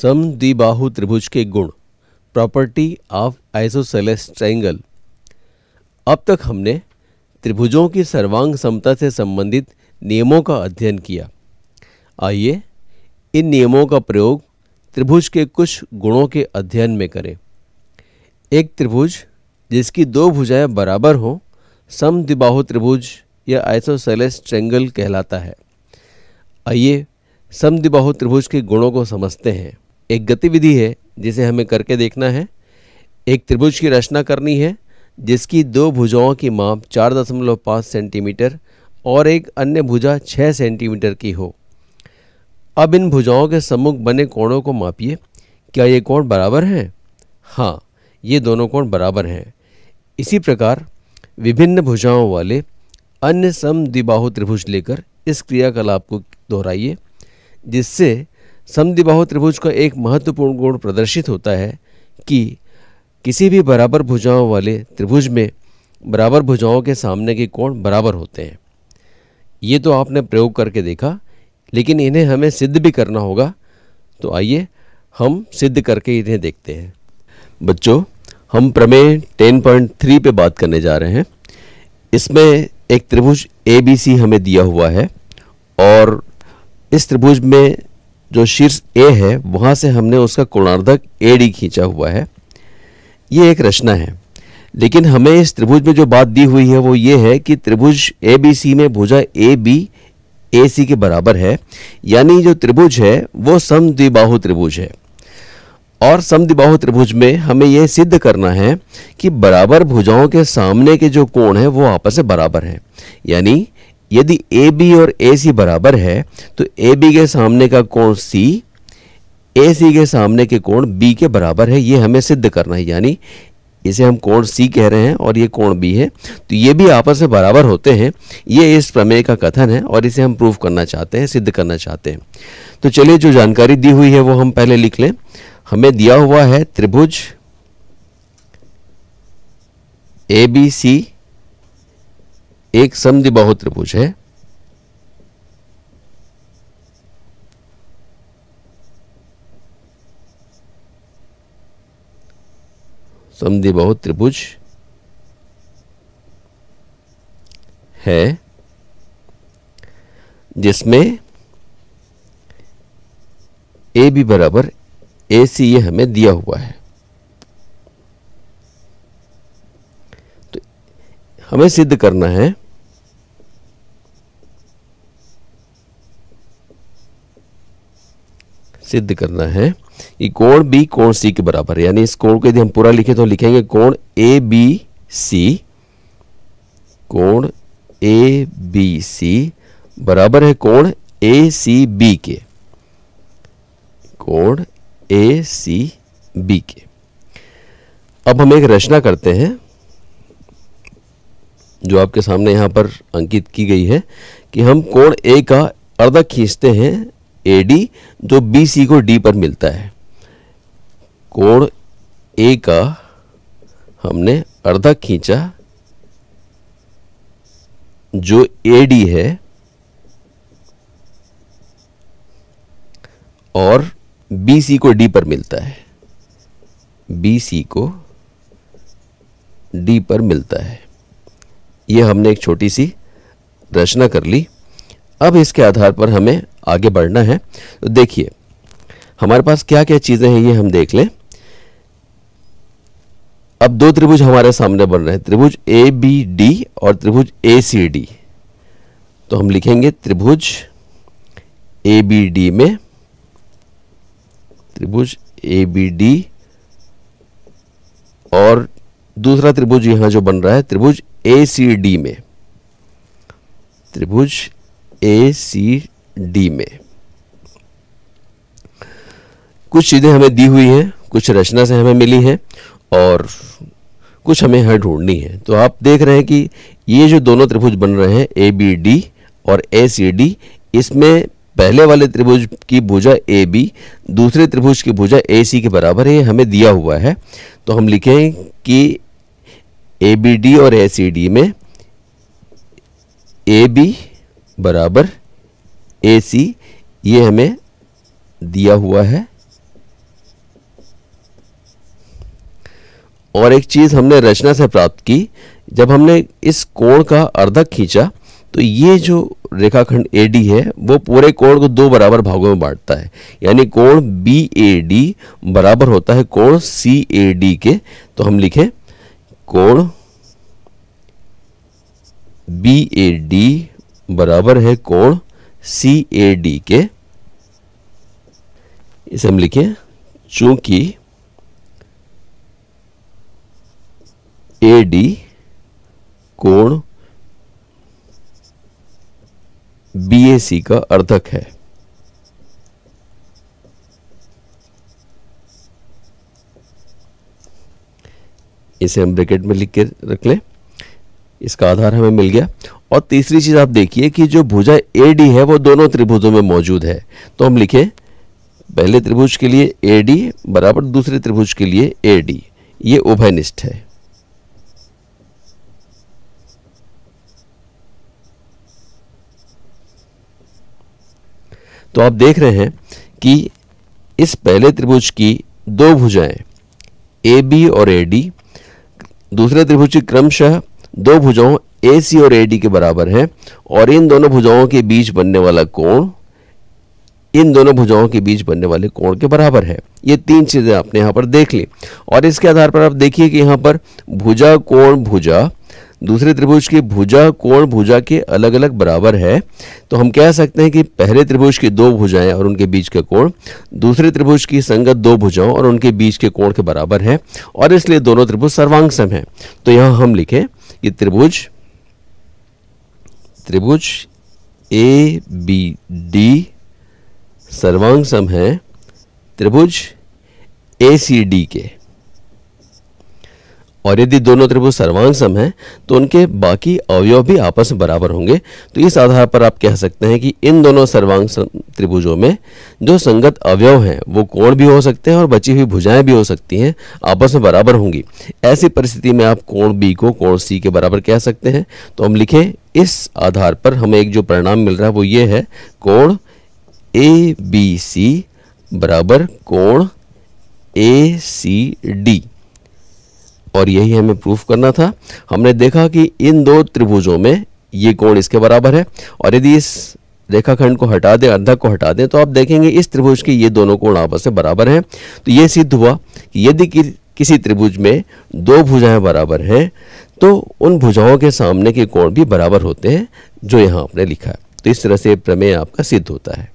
सम द्विबाहु त्रिभुज के गुण प्रॉपर्टी ऑफ आइसोसेलेस ट्राइंगल अब तक हमने त्रिभुजों की सर्वांग समता से संबंधित नियमों का अध्ययन किया आइए इन नियमों का प्रयोग त्रिभुज के कुछ गुणों के अध्ययन में करें एक त्रिभुज जिसकी दो भुजाएं बराबर हों समद्विबाहु त्रिभुज या आइसोसेलेस ट्रेंगल कहलाता है आइए समद्विबाहु त्रिभुज के गुणों को समझते हैं एक गतिविधि है जिसे हमें करके देखना है एक त्रिभुज की रचना करनी है जिसकी दो भुजाओं की माप चार दशमलव पाँच सेंटीमीटर और एक अन्य भुजा छः सेंटीमीटर की हो अब इन भुजाओं के सम्मुख बने कोणों को मापिए क्या ये कोण बराबर हैं हाँ ये दोनों कोण बराबर हैं इसी प्रकार विभिन्न भुजाओं वाले अन्य सम समद्विबाहु त्रिभुज लेकर इस क्रियाकलाप को दोहराइए जिससे समदिबाहु त्रिभुज का एक महत्वपूर्ण गुण प्रदर्शित होता है कि किसी भी बराबर भुजाओं वाले त्रिभुज में बराबर भुजाओं के सामने के कोण बराबर होते हैं ये तो आपने प्रयोग करके देखा लेकिन इन्हें हमें सिद्ध भी करना होगा तो आइए हम सिद्ध करके इन्हें देखते हैं बच्चों हम प्रमेय 10.3 पे बात करने जा रहे हैं इसमें एक त्रिभुज ए बी सी हमें दिया हुआ है और इस त्रिभुज में जो शीर्ष ए है वहाँ से हमने उसका कोणार्धक ए डी खींचा हुआ है ये एक रचना है लेकिन हमें इस त्रिभुज में जो बात दी हुई है वो ये है कि त्रिभुज ए बी सी में भुजा ए बी ए सी के बराबर है यानी जो त्रिभुज है वो समद्विबाहु त्रिभुज है और समद्विबाहु त्रिभुज में हमें यह सिद्ध करना है कि बराबर भुजाओं के सामने के जो कोण है वो आपस में बराबर है यानी यदि ए बी और ए सी बराबर है तो ए बी के सामने का कोण सी ए सी के सामने के कोण बी के बराबर है ये हमें सिद्ध करना है यानी इसे हम कोण सी कह रहे हैं और ये कोण बी है तो ये भी आपस में बराबर होते हैं ये इस प्रमेय का कथन है और इसे हम प्रूव करना चाहते हैं सिद्ध करना चाहते हैं तो चलिए जो जानकारी दी हुई है वो हम पहले लिख लें हमें दिया हुआ है त्रिभुज ए बी सी एक समधि बहुत त्रिभुज है समधि बहुत त्रिभुज है जिसमें ए बी बराबर ए सी ये हमें दिया हुआ है तो हमें सिद्ध करना है सिद्ध करना है कि कोण बी कोण सी के बराबर है यानी इस कोण को यदि हम पूरा लिखें तो लिखेंगे कोण ए बी सी कोण ए बी सी बराबर है कोण ए सी बी के कोण ए सी बी के अब हम एक रचना करते हैं जो आपके सामने यहां पर अंकित की गई है कि हम कोण ए का अर्धक खींचते हैं ए डी जो बी सी को डी पर मिलता है कोण ए का हमने अर्धक खींचा जो ए डी है और बी सी को डी पर मिलता है बी सी को डी पर मिलता है यह हमने एक छोटी सी रचना कर ली अब इसके आधार पर हमें आगे बढ़ना है तो देखिए हमारे पास क्या क्या चीज़ें हैं ये हम देख लें अब दो त्रिभुज हमारे सामने बन रहे हैं त्रिभुज ए बी डी और त्रिभुज ए सी डी तो हम लिखेंगे त्रिभुज ए बी डी में त्रिभुज ए बी डी और दूसरा त्रिभुज यहां जो बन रहा है त्रिभुज ए सी डी में त्रिभुज ए सी डी में कुछ चीज़ें हमें दी हुई हैं कुछ रचना से हमें मिली हैं और कुछ हमें यहां ढूंढनी है तो आप देख रहे हैं कि ये जो दोनों त्रिभुज बन रहे हैं ए बी डी और ए सी डी इसमें पहले वाले त्रिभुज की भुजा ए बी दूसरे त्रिभुज की भुजा ए सी के बराबर है हमें दिया हुआ है तो हम लिखें कि ए बी डी और ए सी डी में ए बी बराबर ए सी ये हमें दिया हुआ है और एक चीज़ हमने रचना से प्राप्त की जब हमने इस कोण का अर्धक खींचा तो ये जो रेखाखंड ए डी है वो पूरे कोण को दो बराबर भागों में बांटता है यानी कोण बी ए डी बराबर होता है कोण सी ए डी के तो हम लिखें कोण बी ए डी बराबर है कोण सी ए डी के इसे हम लिखें चूंकि ए डी कोण बी ए सी का अर्धक है इसे हम ब्रैकेट में लिख के रख लें इसका आधार हमें मिल गया और तीसरी चीज आप देखिए कि जो भुजा ए डी है वो दोनों त्रिभुजों में मौजूद है तो हम लिखे पहले त्रिभुज के लिए ए डी बराबर दूसरे त्रिभुज के लिए ए डी ये उभयनिष्ठ है तो आप देख रहे हैं कि इस पहले त्रिभुज की दो भुजाएं ए बी और ए डी दूसरे त्रिभुज की क्रमशः दो भुजाओं ए सी और ए डी के बराबर है और इन दोनों भुजाओं के बीच बनने वाला कोण इन दोनों भुजाओं के बीच बनने वाले कोण के बराबर है ये तीन चीज़ें आपने यहाँ पर देख ली और इसके आधार पर आप देखिए कि यहाँ पर भुजा कोण भुजा दूसरे त्रिभुज की भुजा कोण भुजा के अलग अलग बराबर है तो हम कह सकते हैं कि पहले त्रिभुज की दो भुजाएं और उनके बीच का कोण दूसरे त्रिभुज की संगत दो भुजाओं और उनके बीच के कोण के बराबर है और इसलिए दोनों त्रिभुज सर्वांगसम है तो यहाँ हम लिखें कि त्रिभुज त्रिभुज ए बी डी सर्वांग सम है त्रिभुज ए सी डी के और यदि दोनों त्रिभुज सर्वांग सम हैं तो उनके बाकी अवयव भी आपस में बराबर होंगे तो इस आधार पर आप कह सकते हैं कि इन दोनों सर्वांग त्रिभुजों में जो संगत अवयव हैं वो कोण भी हो सकते हैं और बची हुई भुजाएं भी हो सकती हैं आपस में बराबर होंगी ऐसी परिस्थिति में आप कोण बी को कोण सी के बराबर कह सकते हैं तो हम लिखें इस आधार पर हमें एक जो परिणाम मिल रहा है वो ये है कोण ए बी सी बराबर कोण ए सी डी और यही हमें प्रूफ करना था हमने देखा कि इन दो त्रिभुजों में ये कोण इसके बराबर है और यदि इस रेखाखंड को हटा दें अर्धक को हटा दें तो आप देखेंगे इस त्रिभुज के ये दोनों कोण आपस में बराबर हैं तो ये सिद्ध हुआ कि यदि कि किसी त्रिभुज में दो भुजाएं बराबर हैं तो उन भुजाओं के सामने के कोण भी बराबर होते हैं जो यहाँ आपने लिखा है तो इस तरह से प्रमेय आपका सिद्ध होता है